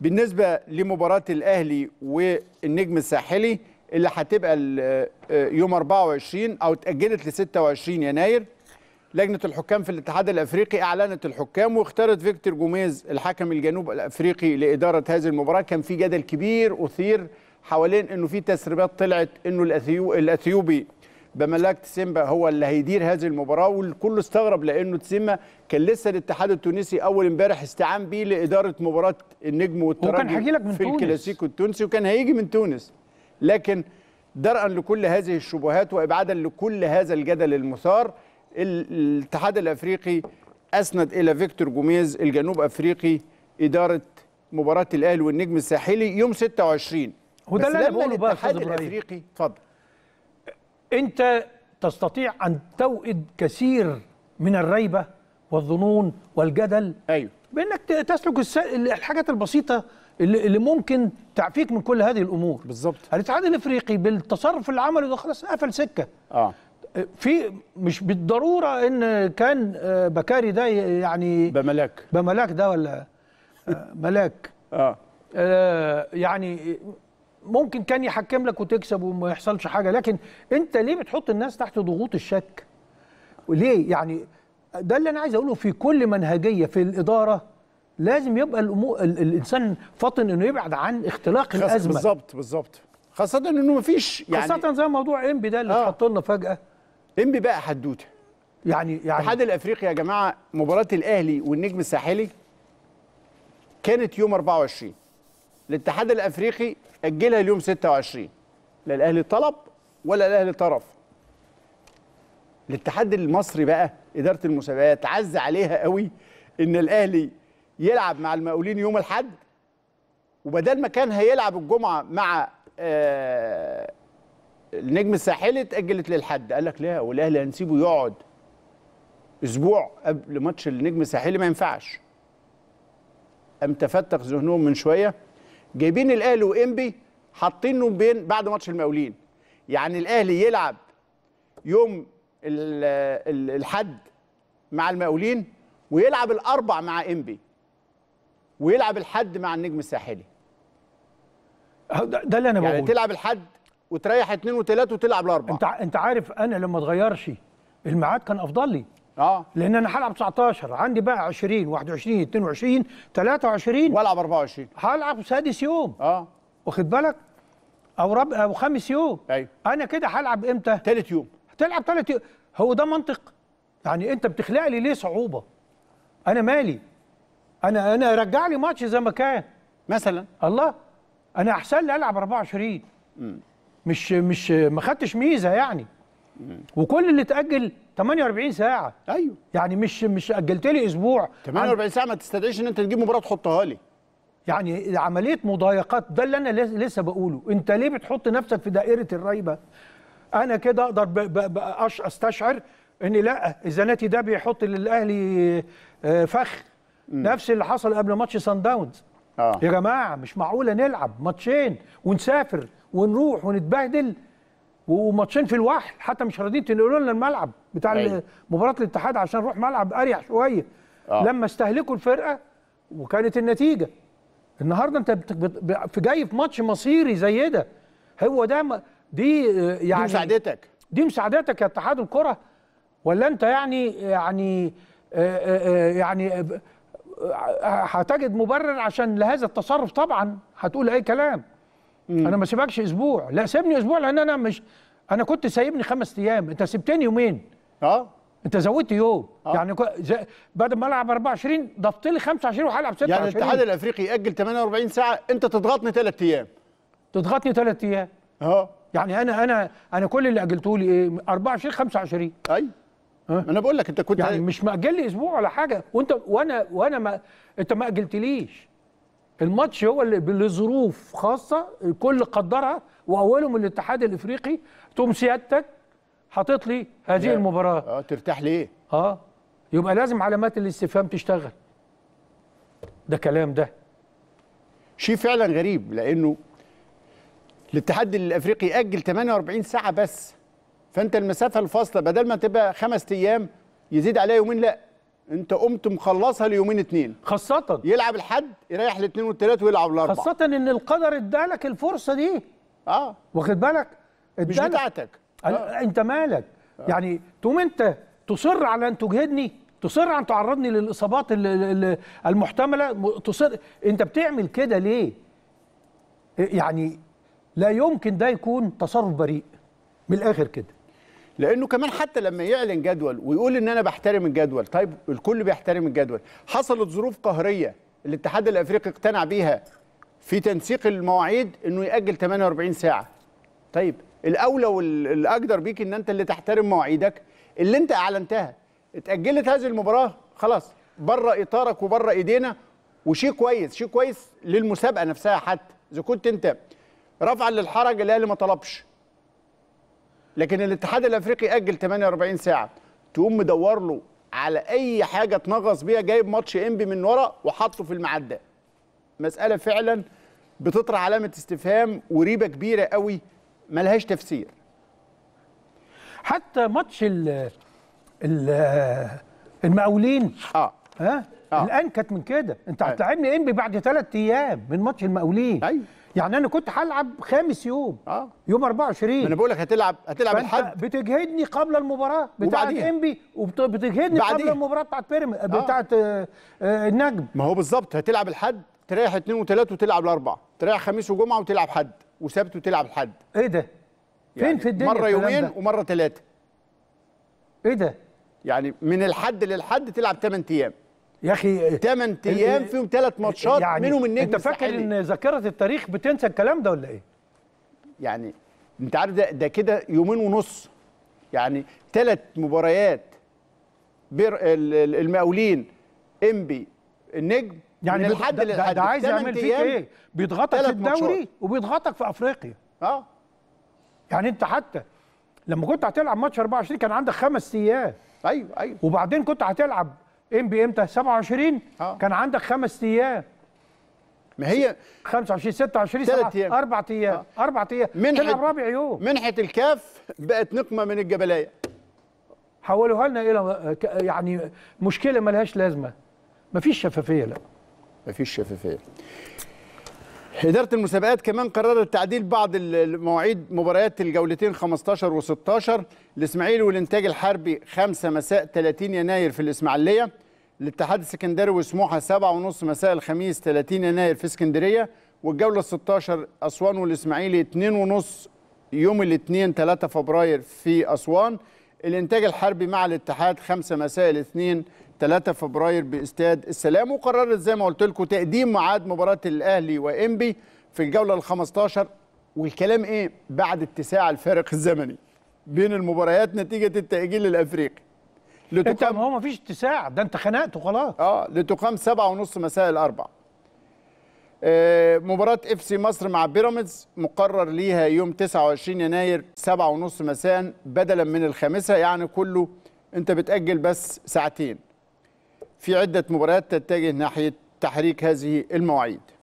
بالنسبه لمباراه الاهلي والنجم الساحلي اللي هتبقى آه، يوم 24 او اتاجلت ل 26 يناير لجنه الحكام في الاتحاد الافريقي اعلنت الحكام واختارت فيكتور جوميز الحكم الجنوب الافريقي لاداره هذه المباراه كان في جدل كبير اثير حوالين انه في تسريبات طلعت انه الاثيوبي بملاك تسيمبا هو اللي هيدير هذه المباراه والكل استغرب لانه تسيمبا كان لسه الاتحاد التونسي اول امبارح استعان بيه لاداره مباراه النجم والترجي من في الكلاسيكو التونسي وكان هيجي من تونس لكن درءا لكل هذه الشبهات وابعادا لكل هذا الجدل المثار الاتحاد الافريقي اسند الى فيكتور جوميز الجنوب افريقي اداره مباراه الاهلي والنجم الساحلي يوم 26 وده اللي انا بقوله بقى الاتحاد الافريقي اتفضل أنت تستطيع أن توئد كثير من الريبة والظنون والجدل أيوه بأنك تسلك الحاجات البسيطة اللي ممكن تعفيك من كل هذه الامور بالظبط الاتحاد الافريقي بالتصرف اللي عمله ده خلاص قفل سكه اه في مش بالضروره ان كان آه، بكاري ده يعني بملاك بملاك ده ولا آه، ملاك اه, آه يعني ممكن كان يحكم لك وتكسب وما يحصلش حاجه لكن انت ليه بتحط الناس تحت ضغوط الشك وليه يعني ده اللي انا عايز اقوله في كل منهجيه في الاداره لازم يبقى الأمو... الانسان فطن انه يبعد عن اختلاق الازمه بالظبط بالظبط خاصه انه ما فيش يعني خاصه زي موضوع انبي ده اللي آه. اتحط آه. لنا فجاه انبي بقى حدوته يعني يعني الاتحاد الافريقي يا جماعه مباراه الاهلي والنجم الساحلي كانت يوم 24 الاتحاد الافريقي اجلها اليوم 26 لا الاهلي طلب ولا الاهلي طرف الاتحاد المصري بقى اداره المسابقات عز عليها قوي ان الاهلي يلعب مع المقاولين يوم الاحد وبدل ما كان هيلعب الجمعه مع آه النجم الساحلي اتاجلت للحد قال لك لا والاهلي هنسيبه يقعد اسبوع قبل ماتش النجم الساحلي ما ينفعش قام تفتق ذهنهم من شويه جايبين الاهلي وانبي حاطينه بين بعد ماتش المقاولين يعني الاهلي يلعب يوم الحد مع المقاولين ويلعب الاربع مع انبي ويلعب الحد مع النجم الساحلي ده, ده اللي انا يعني تلعب الحد وتريح اثنين وثلاثه وتلعب الاربع انت انت عارف انا لما اتغيرش الميعاد كان افضل لي اه لان انا هلعب 19 عندي بقى 20 21 22 23 والعب 24 هلعب سادس يوم اه واخد بالك او رب او خامس يوم ايوه انا كده هلعب امتى؟ ثالث يوم هتلعب ثالث يوم هو ده منطق؟ يعني انت بتخلق لي ليه صعوبه؟ انا مالي انا انا رجع لي ماتش زي ما كان مثلا الله انا احسن لي العب 24 مم. مش مش ما خدتش ميزه يعني وكل اللي اتاجل 48 ساعه ايوه يعني مش مش اجلت لي اسبوع 48 ساعه ما تستدعيش ان انت تجيب مباراه تحطها لي يعني عمليه مضايقات ده اللي انا لسه بقوله انت ليه بتحط نفسك في دائره الريبه انا كده اقدر ب ب استشعر ان لا الزناتي ده بيحط للاهلي آه، فخ نفس اللي حصل قبل ماتش سان داونز آه. يا جماعه مش معقوله نلعب ماتشين ونسافر ونروح ونتبهدل وماتشين في الوحل حتى مش راضيين تنقلوا لنا الملعب بتاع أيوه. مباراه الاتحاد عشان نروح ملعب اريح شويه آه. لما استهلكوا الفرقه وكانت النتيجه النهارده انت في جاي في ماتش مصيري زي ده هو ده آه، دي يعني دي مساعدتك دي مساعدتك يا اتحاد الكره ولا انت يعني يعني آه، آه، يعني هتجد مبرر عشان لهذا التصرف طبعا هتقول اي كلام مم. انا ما سيبكش اسبوع لا سيبني اسبوع لان انا مش انا كنت سايبني خمس ايام انت سبتني يومين اه انت زودت يوم آه. يعني ز... بدل ما العب 24 ضفت لي 25 وهلعب 26 يعني الاتحاد الافريقي ياجل 48 ساعه انت تضغطني ثلاث ايام تضغطني ثلاث ايام اه يعني انا انا انا كل اللي اجلته لي ايه 24 25 ايوه أه؟ انا بقول لك انت كنت يعني مش ماجل لي اسبوع ولا حاجه وانت وانا وانا ما انت ما اجلتليش الماتش هو اللي لظروف خاصه الكل قدرها واولهم الاتحاد الافريقي تقوم سيادتك حاطط لي هذه يعني المباراه اه ترتاح ليه؟ اه يبقى لازم علامات الاستفهام تشتغل ده كلام ده شيء فعلا غريب لانه الاتحاد الافريقي اجل 48 ساعه بس فانت المسافه الفاصله بدل ما تبقى خمس ايام يزيد عليها يومين لا انت قمت مخلصها ليومين اتنين خاصة يلعب الحد يريح الاثنين والثلاث ويلعب الاربعة خاصة ان القدر ادالك الفرصة دي اه واخد بالك مش بتاعتك آه. انت مالك آه. يعني تقوم انت تصر على ان تجهدني تصر على ان تعرضني للاصابات المحتمله تصر انت بتعمل كده ليه يعني لا يمكن ده يكون تصرف بريء من الاخر كده لانه كمان حتى لما يعلن جدول ويقول ان انا بحترم الجدول طيب الكل بيحترم الجدول حصلت ظروف قهريه الاتحاد الافريقي اقتنع بيها في تنسيق المواعيد انه ياجل 48 ساعه طيب الاولى والاقدر بيك ان انت اللي تحترم مواعيدك اللي انت اعلنتها اتاجلت هذه المباراه خلاص بره اطارك وبره ايدينا وشيء كويس شيء كويس للمسابقه نفسها حتى اذا كنت انت رفعا للحرج الاهلي ما طلبش لكن الاتحاد الافريقي اجل 48 ساعه تقوم مدور له على اي حاجه تنغص بيها جايب ماتش انبي من ورا وحاطه في المعده مساله فعلا بتطرح علامه استفهام وريبه كبيره قوي ملهاش تفسير حتى ماتش ال المقاولين اه ها آه. الانكت من كده انت هتلاعبني انبي بعد ثلاث ايام من ماتش المقاولين ايوه يعني انا كنت هلعب خامس يوم اه يوم 24 انا بقول لك هتلعب هتلعب الحد بتجهدني قبل المباراه بتاعت انبي وبتجهدني قبل المباراه بتاعه بيرم آه. بتاعه آه،, آه النجم ما هو بالظبط هتلعب الحد تريح اثنين وثلاث وتلعب الاربعه تريح خميس وجمعه وتلعب حد وسبت وتلعب حد ايه ده يعني فين في الدنيا مره يومين ومره ثلاثه ايه ده يعني من الحد للحد تلعب 8 ايام يا اخي 8 ايام فيهم ثلاث ماتشات يعني منهم النجم انت فاكر ان ذاكره التاريخ بتنسى الكلام ده ولا ايه؟ يعني انت عارف ده, ده كده يومين ونص يعني ثلاث مباريات بير المقاولين امبي النجم يعني لحد لحد ده, ده عايز يعمل فيك ايه؟ بيضغطك في الدوري وبيضغطك في افريقيا اه يعني انت حتى لما كنت هتلعب ماتش 24 كان عندك خمس ايام ايوه ايوه وبعدين كنت هتلعب ام بي امتى 27 آه. كان عندك خمس ايام ما هي 25 26 ثلاث ايام اربع ايام آه. اربع ايام تلعب رابع يوم منحه الكاف بقت نقمه من الجبلايه حولوها لنا الى يعني مشكله لهاش لازمه مفيش شفافيه لا مفيش شفافيه إدارة المسابقات كمان قررت تعديل بعض المواعيد مباريات الجولتين 15 و16 الإسماعيلي والإنتاج الحربي 5 مساء 30 يناير في الإسماعيلية الاتحاد السكندري وسموحه 7 ونص مساء الخميس 30 يناير في اسكندريه والجوله 16 اسوان والاسماعيلي 2 ونص يوم الاثنين 3 فبراير في اسوان الانتاج الحربي مع الاتحاد 5 مساء الاثنين 3 فبراير باستاد السلام وقررت زي ما قلت لكم تقديم ميعاد مباراه الاهلي وانبي في الجوله ال 15 والكلام ايه بعد اتساع الفارق الزمني بين المباريات نتيجه التاجيل الافريقي لتقام ما هو ما فيش اتساع ده انت خنقته خلاص اه لتقام سبعة ونص مساء الاربع آه مباراة اف سي مصر مع بيراميدز مقرر ليها يوم 29 يناير سبعة ونص مساء بدلا من الخامسة يعني كله انت بتأجل بس ساعتين في عدة مباريات تتجه ناحية تحريك هذه المواعيد